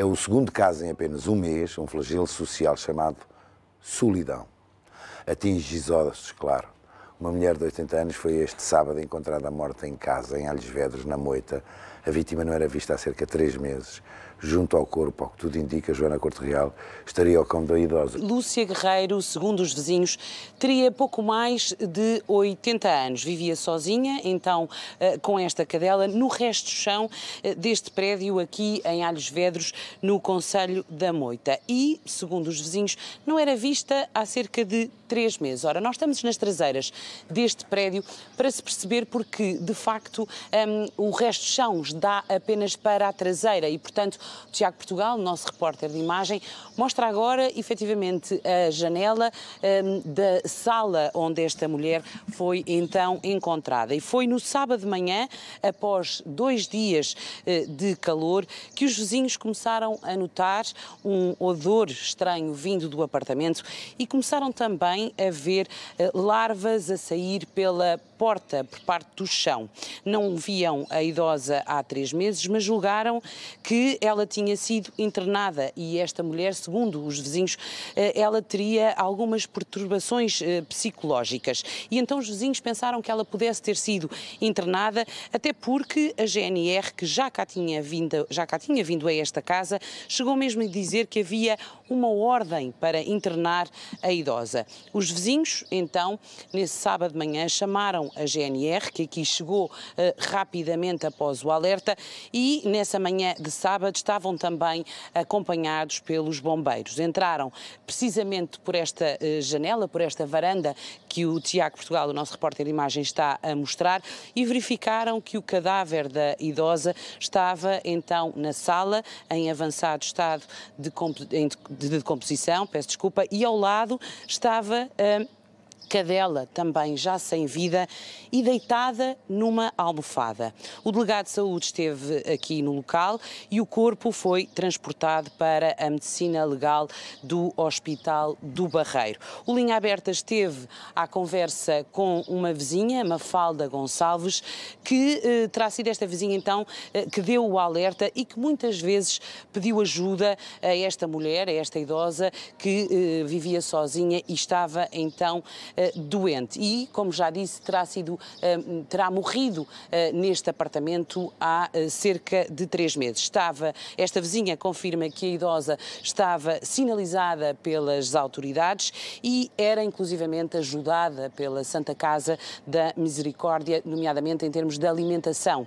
É o segundo caso em apenas um mês, um flagelo social chamado solidão. Atinge Gisódossos, claro. Uma mulher de 80 anos foi este sábado encontrada morta em casa, em Alhos Vedros, na Moita. A vítima não era vista há cerca de três meses junto ao corpo, ao que tudo indica, Joana Corte Real, estaria o cão da idosa. Lúcia Guerreiro, segundo os vizinhos, teria pouco mais de 80 anos. Vivia sozinha, então, eh, com esta cadela, no resto do chão eh, deste prédio aqui em Alhos Vedros, no Conselho da Moita. E, segundo os vizinhos, não era vista há cerca de três meses. Ora, nós estamos nas traseiras deste prédio para se perceber porque, de facto, um, ehm, o resto do chão dá apenas para a traseira e, portanto, Tiago Portugal, nosso repórter de imagem, mostra agora efetivamente a janela um, da sala onde esta mulher foi então encontrada. E foi no sábado de manhã, após dois dias uh, de calor, que os vizinhos começaram a notar um odor estranho vindo do apartamento e começaram também a ver uh, larvas a sair pela porta por parte do chão. Não viam a idosa há três meses, mas julgaram que ela tinha sido internada e esta mulher, segundo os vizinhos, eh, ela teria algumas perturbações eh, psicológicas. E então os vizinhos pensaram que ela pudesse ter sido internada, até porque a GNR, que já cá tinha vindo, já cá tinha vindo a esta casa, chegou mesmo a dizer que havia uma ordem para internar a idosa. Os vizinhos, então, nesse sábado de manhã, chamaram a GNR, que aqui chegou eh, rapidamente após o alerta, e nessa manhã de sábado estavam também acompanhados pelos bombeiros. Entraram precisamente por esta eh, janela, por esta varanda que o Tiago Portugal, o nosso repórter de imagem, está a mostrar, e verificaram que o cadáver da idosa estava então na sala, em avançado estado de, comp de decomposição, peço desculpa, e ao lado estava. Eh, cadela também já sem vida e deitada numa almofada. O delegado de saúde esteve aqui no local e o corpo foi transportado para a medicina legal do Hospital do Barreiro. O Linha Aberta esteve à conversa com uma vizinha, Mafalda Gonçalves, que eh, terá sido esta vizinha então eh, que deu o alerta e que muitas vezes pediu ajuda a esta mulher, a esta idosa que eh, vivia sozinha e estava então eh, doente e, como já disse, terá, sido, eh, terá morrido eh, neste apartamento há cerca de três meses. Estava, esta vizinha confirma que a idosa estava sinalizada pelas autoridades e era inclusivamente ajudada pela Santa Casa da Misericórdia, nomeadamente em termos de alimentação.